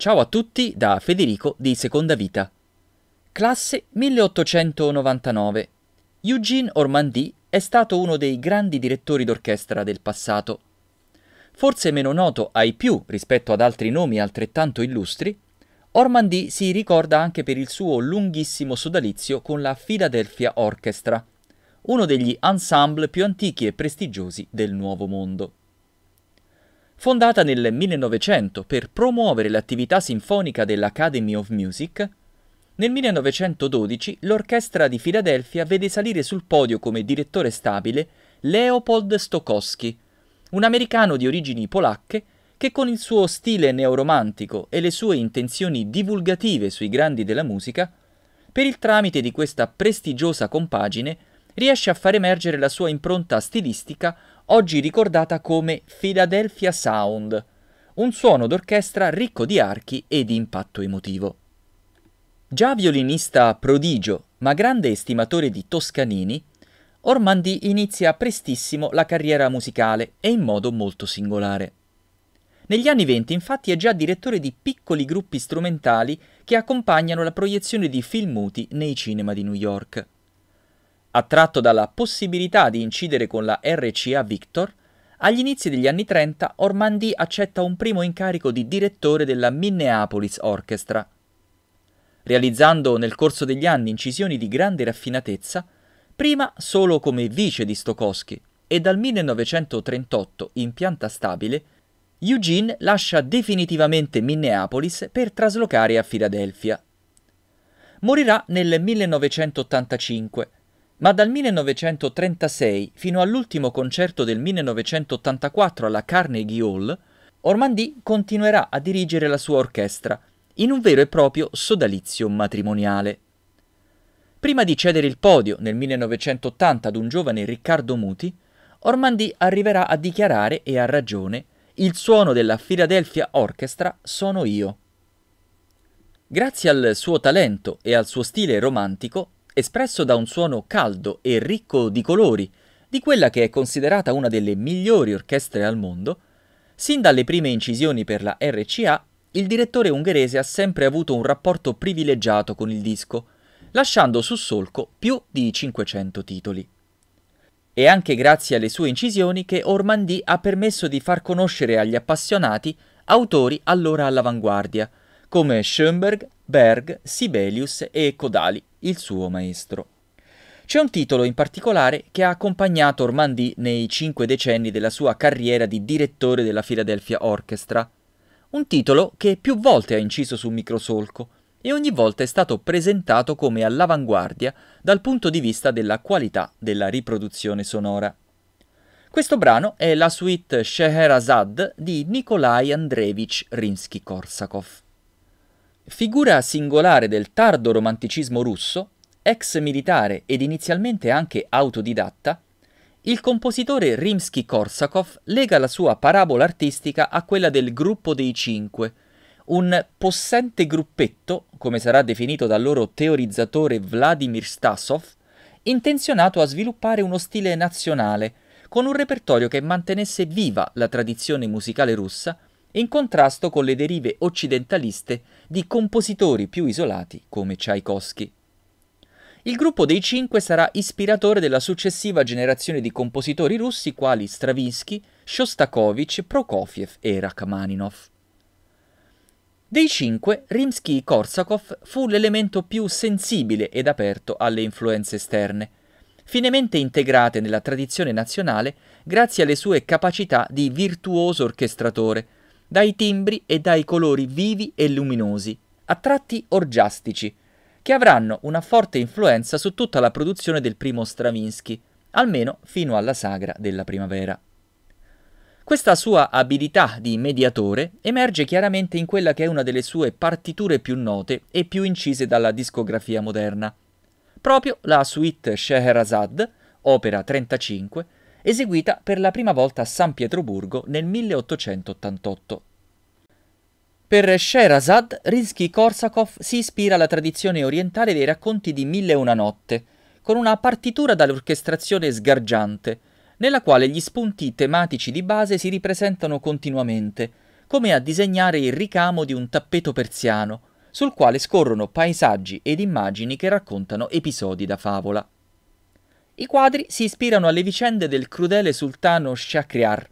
Ciao a tutti da Federico di Seconda Vita. Classe 1899. Eugene Ormandy è stato uno dei grandi direttori d'orchestra del passato. Forse meno noto ai più rispetto ad altri nomi altrettanto illustri, Ormandy si ricorda anche per il suo lunghissimo sodalizio con la Philadelphia Orchestra, uno degli ensemble più antichi e prestigiosi del Nuovo Mondo fondata nel 1900 per promuovere l'attività sinfonica dell'Academy of Music, nel 1912 l'orchestra di Filadelfia vede salire sul podio come direttore stabile Leopold Stokowski, un americano di origini polacche che con il suo stile neoromantico e le sue intenzioni divulgative sui grandi della musica, per il tramite di questa prestigiosa compagine riesce a far emergere la sua impronta stilistica oggi ricordata come Philadelphia Sound, un suono d'orchestra ricco di archi e di impatto emotivo. Già violinista prodigio, ma grande estimatore di Toscanini, Ormandy inizia prestissimo la carriera musicale e in modo molto singolare. Negli anni venti infatti è già direttore di piccoli gruppi strumentali che accompagnano la proiezione di film muti nei cinema di New York. Attratto dalla possibilità di incidere con la RCA Victor, agli inizi degli anni 30 Ormandy accetta un primo incarico di direttore della Minneapolis Orchestra. Realizzando nel corso degli anni incisioni di grande raffinatezza, prima solo come vice di Stokowski e dal 1938 in pianta stabile, Eugene lascia definitivamente Minneapolis per traslocare a Filadelfia. Morirà nel 1985 ma dal 1936 fino all'ultimo concerto del 1984 alla Carnegie Hall, Ormandy continuerà a dirigere la sua orchestra in un vero e proprio sodalizio matrimoniale. Prima di cedere il podio nel 1980 ad un giovane Riccardo Muti, Ormandy arriverà a dichiarare, e ha ragione, il suono della Philadelphia Orchestra sono io. Grazie al suo talento e al suo stile romantico, espresso da un suono caldo e ricco di colori, di quella che è considerata una delle migliori orchestre al mondo, sin dalle prime incisioni per la RCA, il direttore ungherese ha sempre avuto un rapporto privilegiato con il disco, lasciando su solco più di 500 titoli. È anche grazie alle sue incisioni che Ormandy ha permesso di far conoscere agli appassionati autori allora all'avanguardia, come Schoenberg, Berg, Sibelius e Codali, il suo maestro. C'è un titolo in particolare che ha accompagnato Ormandy nei cinque decenni della sua carriera di direttore della Philadelphia Orchestra. Un titolo che più volte ha inciso su Microsolco e ogni volta è stato presentato come all'avanguardia dal punto di vista della qualità della riproduzione sonora. Questo brano è la suite Scheherazade di Nikolai Andreevich Rinsky-Korsakov. Figura singolare del tardo romanticismo russo, ex militare ed inizialmente anche autodidatta, il compositore Rimsky-Korsakov lega la sua parabola artistica a quella del gruppo dei cinque, un possente gruppetto, come sarà definito dal loro teorizzatore Vladimir Stasov, intenzionato a sviluppare uno stile nazionale, con un repertorio che mantenesse viva la tradizione musicale russa, in contrasto con le derive occidentaliste di compositori più isolati come Tchaikovsky. Il gruppo dei cinque sarà ispiratore della successiva generazione di compositori russi quali Stravinsky, Shostakovich, Prokofiev e Rachmaninoff. Dei cinque, Rimsky-Korsakov fu l'elemento più sensibile ed aperto alle influenze esterne, finemente integrate nella tradizione nazionale grazie alle sue capacità di virtuoso orchestratore, dai timbri e dai colori vivi e luminosi, a tratti orgiastici, che avranno una forte influenza su tutta la produzione del primo Stravinsky, almeno fino alla sagra della primavera. Questa sua abilità di mediatore emerge chiaramente in quella che è una delle sue partiture più note e più incise dalla discografia moderna, proprio la suite Scheherazade, opera 35, eseguita per la prima volta a San Pietroburgo nel 1888. Per Sherazad, rinsky korsakov si ispira alla tradizione orientale dei racconti di Mille e una notte, con una partitura dall'orchestrazione sgargiante, nella quale gli spunti tematici di base si ripresentano continuamente, come a disegnare il ricamo di un tappeto persiano, sul quale scorrono paesaggi ed immagini che raccontano episodi da favola. I quadri si ispirano alle vicende del crudele sultano Shakriar,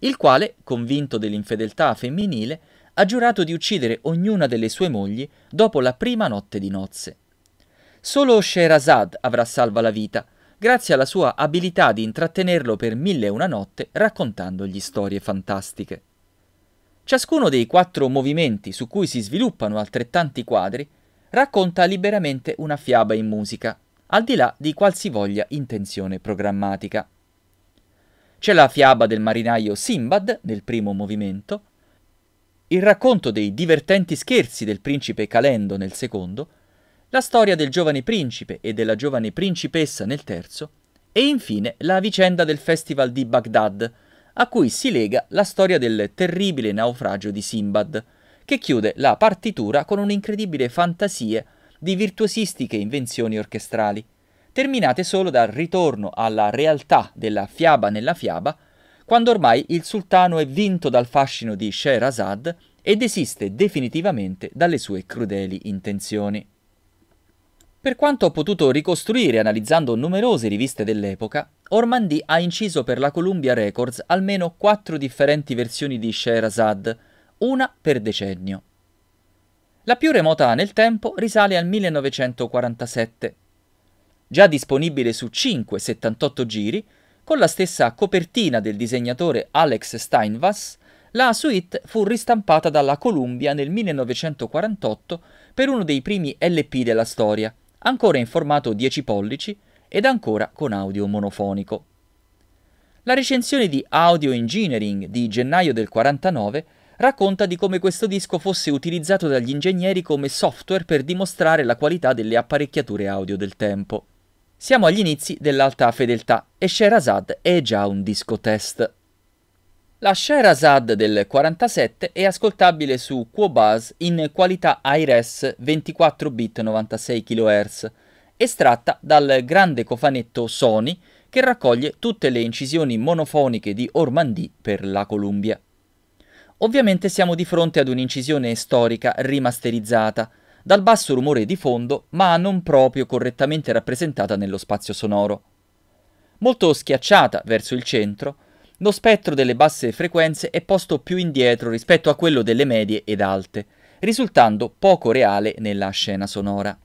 il quale, convinto dell'infedeltà femminile, ha giurato di uccidere ognuna delle sue mogli dopo la prima notte di nozze. Solo Sherazad avrà salva la vita, grazie alla sua abilità di intrattenerlo per mille e una notte raccontandogli storie fantastiche. Ciascuno dei quattro movimenti su cui si sviluppano altrettanti quadri racconta liberamente una fiaba in musica, al di là di qualsivoglia intenzione programmatica. C'è la fiaba del marinaio Simbad nel primo movimento, il racconto dei divertenti scherzi del principe Calendo nel secondo, la storia del giovane principe e della giovane principessa nel terzo, e infine la vicenda del festival di Baghdad, a cui si lega la storia del terribile naufragio di Simbad, che chiude la partitura con un'incredibile fantasia di virtuosistiche invenzioni orchestrali, terminate solo dal ritorno alla realtà della fiaba nella fiaba, quando ormai il sultano è vinto dal fascino di Scheherazade e desiste definitivamente dalle sue crudeli intenzioni. Per quanto ho potuto ricostruire analizzando numerose riviste dell'epoca, Ormandy ha inciso per la Columbia Records almeno quattro differenti versioni di Scheherazade, una per decennio. La più remota nel tempo risale al 1947. Già disponibile su 5 78 giri, con la stessa copertina del disegnatore Alex Steinvass, la suite fu ristampata dalla Columbia nel 1948 per uno dei primi LP della storia, ancora in formato 10 pollici ed ancora con audio monofonico. La recensione di Audio Engineering di gennaio del 49 racconta di come questo disco fosse utilizzato dagli ingegneri come software per dimostrare la qualità delle apparecchiature audio del tempo. Siamo agli inizi dell'alta fedeltà e Sherazad è già un disco test. La Sherazad del 47 è ascoltabile su QoBuzz in qualità high 24 bit 96 kHz, estratta dal grande cofanetto Sony che raccoglie tutte le incisioni monofoniche di Ormandy per la Columbia. Ovviamente siamo di fronte ad un'incisione storica rimasterizzata, dal basso rumore di fondo, ma non proprio correttamente rappresentata nello spazio sonoro. Molto schiacciata verso il centro, lo spettro delle basse frequenze è posto più indietro rispetto a quello delle medie ed alte, risultando poco reale nella scena sonora.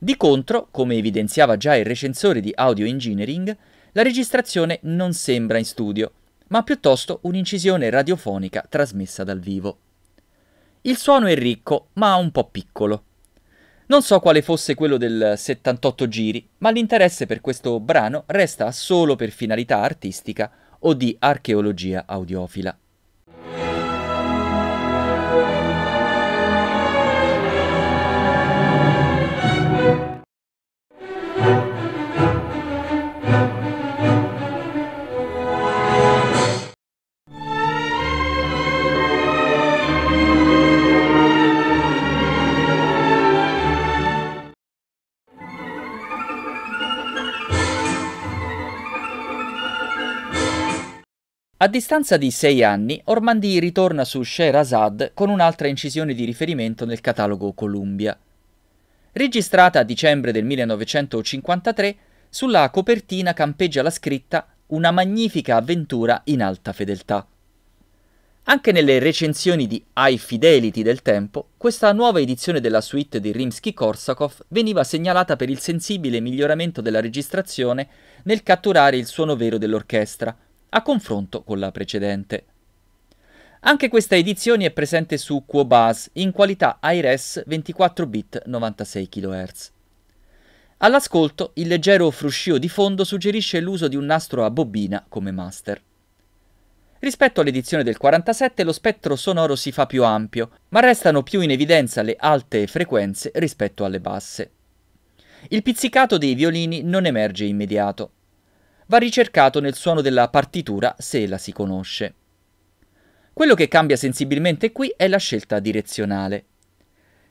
Di contro, come evidenziava già il recensore di Audio Engineering, la registrazione non sembra in studio, ma piuttosto un'incisione radiofonica trasmessa dal vivo. Il suono è ricco, ma un po' piccolo. Non so quale fosse quello del 78 giri, ma l'interesse per questo brano resta solo per finalità artistica o di archeologia audiofila. A distanza di sei anni, Ormandy ritorna su Sherazad con un'altra incisione di riferimento nel catalogo Columbia. Registrata a dicembre del 1953, sulla copertina campeggia la scritta Una magnifica avventura in alta fedeltà. Anche nelle recensioni di High Fidelity del tempo, questa nuova edizione della suite di Rimsky-Korsakov veniva segnalata per il sensibile miglioramento della registrazione nel catturare il suono vero dell'orchestra, a confronto con la precedente. Anche questa edizione è presente su QoBase in qualità IRES 24 bit 96 kHz. All'ascolto, il leggero fruscio di fondo suggerisce l'uso di un nastro a bobina come master. Rispetto all'edizione del 47 lo spettro sonoro si fa più ampio, ma restano più in evidenza le alte frequenze rispetto alle basse. Il pizzicato dei violini non emerge immediato, va ricercato nel suono della partitura se la si conosce. Quello che cambia sensibilmente qui è la scelta direzionale.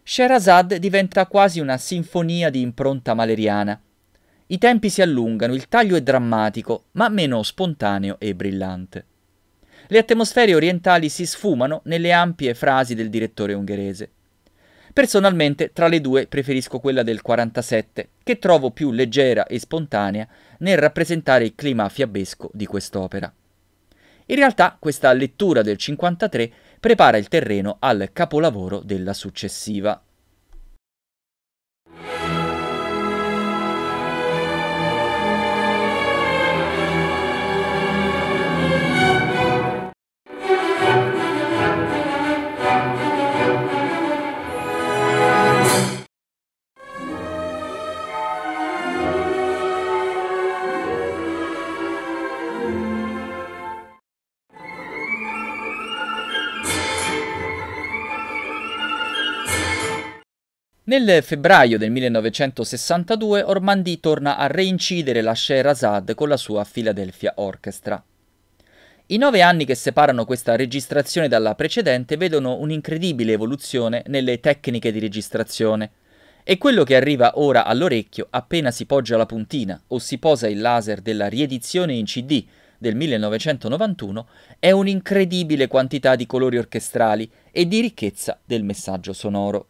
Sherazad diventa quasi una sinfonia di impronta maleriana. I tempi si allungano, il taglio è drammatico, ma meno spontaneo e brillante. Le atmosfere orientali si sfumano nelle ampie frasi del direttore ungherese. Personalmente, tra le due, preferisco quella del 47, che trovo più leggera e spontanea nel rappresentare il clima fiabesco di quest'opera. In realtà questa lettura del 53 prepara il terreno al capolavoro della successiva. Nel febbraio del 1962 Ormandy torna a reincidere la Scheherazade con la sua Philadelphia Orchestra. I nove anni che separano questa registrazione dalla precedente vedono un'incredibile evoluzione nelle tecniche di registrazione. E quello che arriva ora all'orecchio appena si poggia la puntina o si posa il laser della riedizione in CD del 1991 è un'incredibile quantità di colori orchestrali e di ricchezza del messaggio sonoro.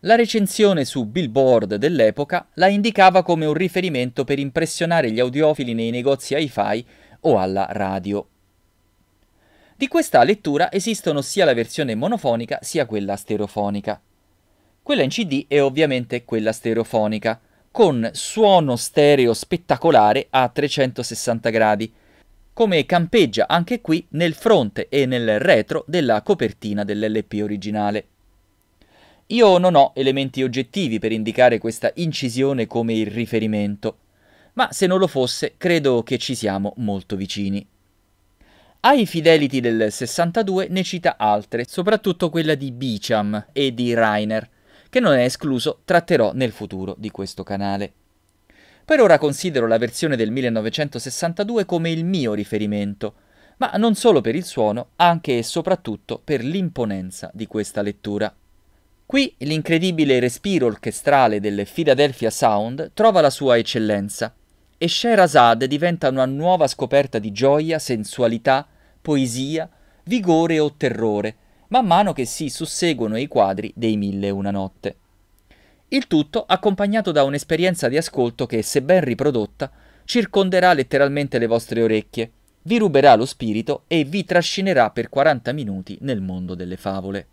La recensione su Billboard dell'epoca la indicava come un riferimento per impressionare gli audiofili nei negozi hi-fi o alla radio. Di questa lettura esistono sia la versione monofonica sia quella stereofonica. Quella in CD è ovviamente quella stereofonica, con suono stereo spettacolare a 360 gradi, come campeggia anche qui nel fronte e nel retro della copertina dell'LP originale. Io non ho elementi oggettivi per indicare questa incisione come il riferimento, ma se non lo fosse credo che ci siamo molto vicini. Ai Fidelity del 62 ne cita altre, soprattutto quella di Beecham e di Rainer, che non è escluso tratterò nel futuro di questo canale. Per ora considero la versione del 1962 come il mio riferimento, ma non solo per il suono, anche e soprattutto per l'imponenza di questa lettura. Qui l'incredibile respiro orchestrale del Philadelphia Sound trova la sua eccellenza e Sherazade diventa una nuova scoperta di gioia, sensualità, poesia, vigore o terrore, man mano che si susseguono i quadri dei Mille e una notte. Il tutto accompagnato da un'esperienza di ascolto che, se ben riprodotta, circonderà letteralmente le vostre orecchie, vi ruberà lo spirito e vi trascinerà per 40 minuti nel mondo delle favole.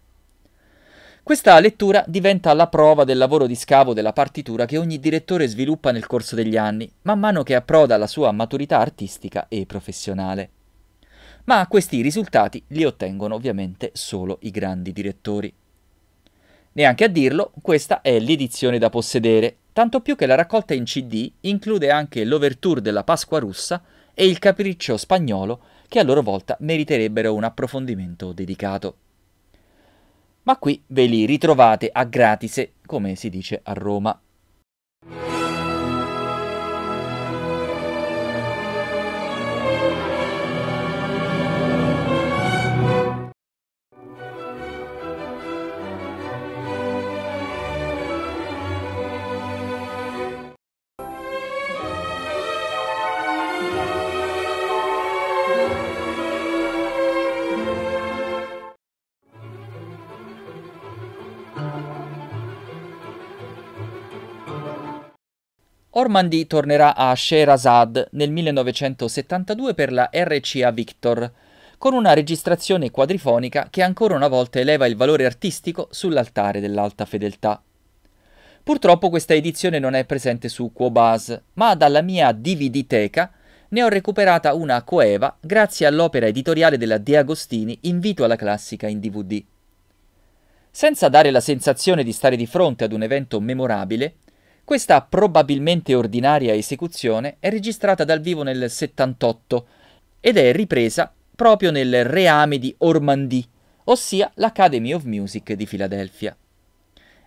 Questa lettura diventa la prova del lavoro di scavo della partitura che ogni direttore sviluppa nel corso degli anni, man mano che approda la sua maturità artistica e professionale. Ma questi risultati li ottengono ovviamente solo i grandi direttori. Neanche a dirlo, questa è l'edizione da possedere, tanto più che la raccolta in CD include anche l'overture della Pasqua russa e il capriccio spagnolo che a loro volta meriterebbero un approfondimento dedicato. Ma qui ve li ritrovate a gratis, come si dice a Roma. Ormandy tornerà a Sherazad nel 1972 per la RCA Victor, con una registrazione quadrifonica che ancora una volta eleva il valore artistico sull'altare dell'alta fedeltà. Purtroppo questa edizione non è presente su Quobas, ma dalla mia DVD-teca ne ho recuperata una coeva grazie all'opera editoriale della De Agostini Invito alla classica in DVD. Senza dare la sensazione di stare di fronte ad un evento memorabile, questa probabilmente ordinaria esecuzione è registrata dal vivo nel 78 ed è ripresa proprio nel reame di Ormandy, ossia l'Academy of Music di Filadelfia.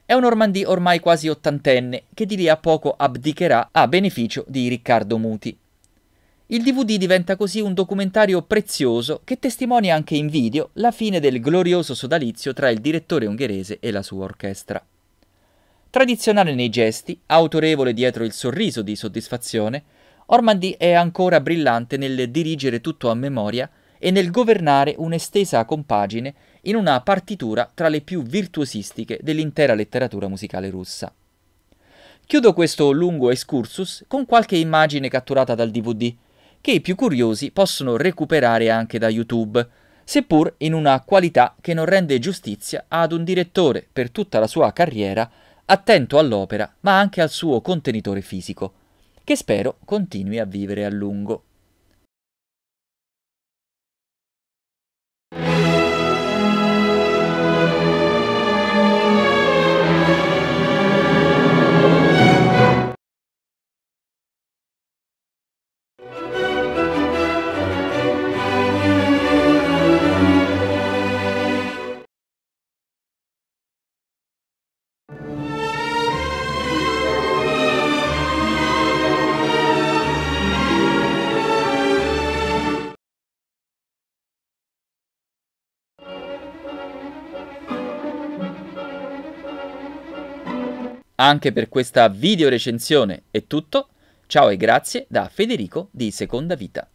È un Ormandy ormai quasi ottantenne che di lì a poco abdicherà a beneficio di Riccardo Muti. Il DVD diventa così un documentario prezioso che testimonia anche in video la fine del glorioso sodalizio tra il direttore ungherese e la sua orchestra. Tradizionale nei gesti, autorevole dietro il sorriso di soddisfazione, Ormandy è ancora brillante nel dirigere tutto a memoria e nel governare un'estesa compagine in una partitura tra le più virtuosistiche dell'intera letteratura musicale russa. Chiudo questo lungo excursus con qualche immagine catturata dal DVD, che i più curiosi possono recuperare anche da YouTube, seppur in una qualità che non rende giustizia ad un direttore per tutta la sua carriera attento all'opera ma anche al suo contenitore fisico, che spero continui a vivere a lungo. Anche per questa video recensione è tutto. Ciao e grazie da Federico di Seconda Vita.